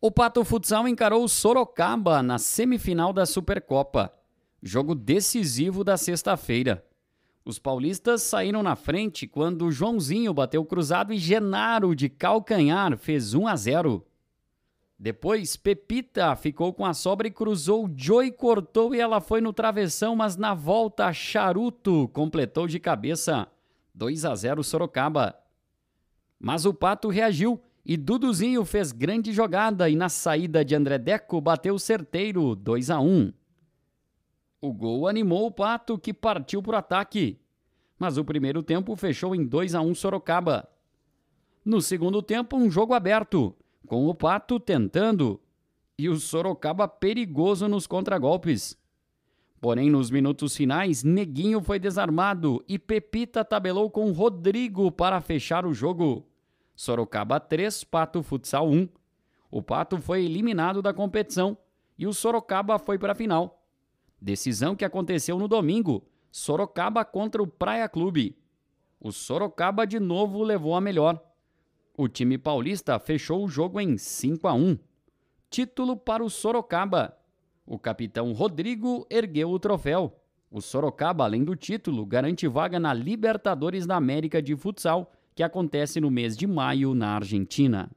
O Pato Futsal encarou o Sorocaba na semifinal da Supercopa, jogo decisivo da sexta-feira. Os paulistas saíram na frente quando Joãozinho bateu cruzado e Genaro de calcanhar fez 1 a 0. Depois, Pepita ficou com a sobra e cruzou, Joy cortou e ela foi no travessão, mas na volta Charuto completou de cabeça. 2 a 0 Sorocaba. Mas o Pato reagiu e Duduzinho fez grande jogada e na saída de André Deco bateu certeiro 2 a 1. O gol animou o Pato que partiu para o ataque, mas o primeiro tempo fechou em 2 a 1 Sorocaba. No segundo tempo, um jogo aberto, com o Pato tentando e o Sorocaba perigoso nos contragolpes. Porém, nos minutos finais, Neguinho foi desarmado e Pepita tabelou com Rodrigo para fechar o jogo. Sorocaba 3, Pato Futsal 1. O Pato foi eliminado da competição e o Sorocaba foi para a final. Decisão que aconteceu no domingo, Sorocaba contra o Praia Clube. O Sorocaba de novo levou a melhor. O time paulista fechou o jogo em 5 a 1. Título para o Sorocaba. O capitão Rodrigo ergueu o troféu. O Sorocaba, além do título, garante vaga na Libertadores da América de Futsal que acontece no mês de maio na Argentina.